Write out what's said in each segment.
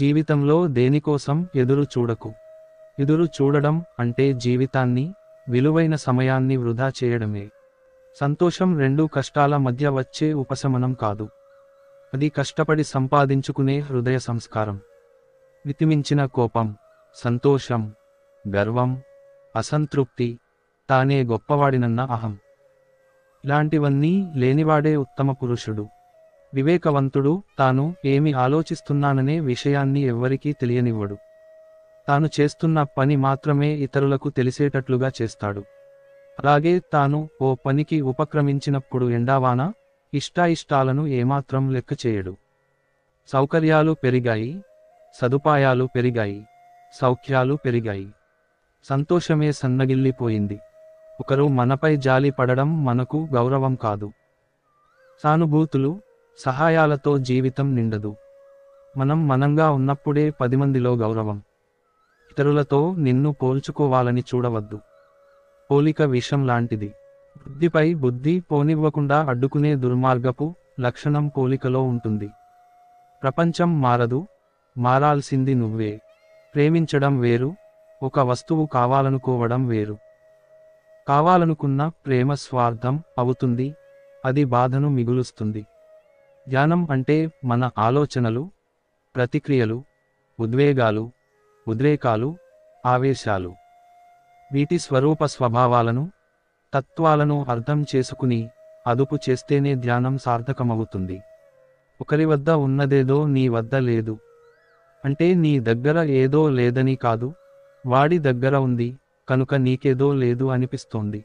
జీవితంలో దేనికోసం ఎదురు చూడకు ఎదురు చూడడం అంటే జీవితాన్ని విలువైన సమయాన్ని వృధా చేయడమే సంతోషం రెండు కష్టాల మధ్య వచ్చే ఉపశమనం కాదు అది కష్టపడి సంపాదించుకునే హృదయ సంస్కారం వితిమించిన కోపం సంతోషం గర్వం అసంతృప్తి తానే గొప్పవాడినన్న అహం ఇలాంటివన్నీ లేనివాడే ఉత్తమ పురుషుడు వివేకవంతుడు తాను ఏమి ఆలోచిస్తున్నాననే విషయాన్ని ఎవ్వరికీ తెలియనివ్వడు తాను చేస్తున్న పని మాత్రమే ఇతరులకు తెలిసేటట్లుగా చేస్తాడు అలాగే తాను ఓ పనికి ఉపక్రమించినప్పుడు ఎండావాన ఇష్టాయిష్టాలను ఏమాత్రం లెక్క చేయడు సౌకర్యాలు పెరిగాయి సదుపాయాలు పెరిగాయి సౌఖ్యాలు పెరిగాయి సంతోషమే సన్నగిల్లిపోయింది ఒకరు మనపై జాలి పడడం మనకు గౌరవం కాదు సానుభూతులు సహాయాలతో జీవితం నిండదు మనం మనంగా ఉన్నప్పుడే పది మందిలో గౌరవం ఇతరులతో నిన్ను పోల్చుకోవాలని చూడవద్దు పోలిక విషం లాంటిది బుద్ధిపై బుద్ధి పోనివ్వకుండా అడ్డుకునే దుర్మార్గపు లక్షణం పోలికలో ఉంటుంది ప్రపంచం మారదు మారాల్సింది నువ్వే ప్రేమించడం వేరు ఒక వస్తువు కావాలనుకోవడం వేరు కావాలనుకున్న ప్రేమ స్వార్థం అవుతుంది అది బాధను మిగులుస్తుంది ధ్యానం అంటే మన ఆలోచనలు ప్రతిక్రియలు ఉద్వేగాలు ఉద్రేకాలు ఆవేశాలు వీటి స్వరూప స్వభావాలను తత్వాలను అర్థం చేసుకుని అదుపు చేస్తేనే ధ్యానం సార్థకమవుతుంది ఒకరి వద్ద ఉన్నదేదో నీ వద్ద లేదు అంటే నీ దగ్గర ఏదో లేదని కాదు వాడి దగ్గర ఉంది కనుక నీకేదో లేదు అనిపిస్తోంది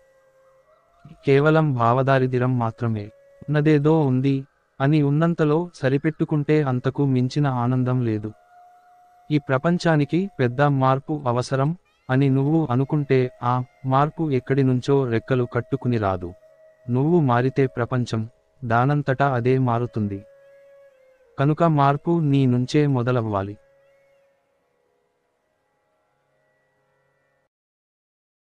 కేవలం భావదారిదిరం మాత్రమే ఉన్నదేదో ఉంది అని ఉన్నంతలో సరిపెట్టుకుంటే అంతకు మించిన ఆనందం లేదు ఈ ప్రపంచానికి పెద్ద మార్పు అవసరం అని నువ్వు అనుకుంటే ఆ మార్పు ఎక్కడి నుంచో రెక్కలు కట్టుకుని రాదు నువ్వు మారితే ప్రపంచం దానంతటా అదే మారుతుంది కనుక మార్పు నీ నుంచే మొదలవ్వాలి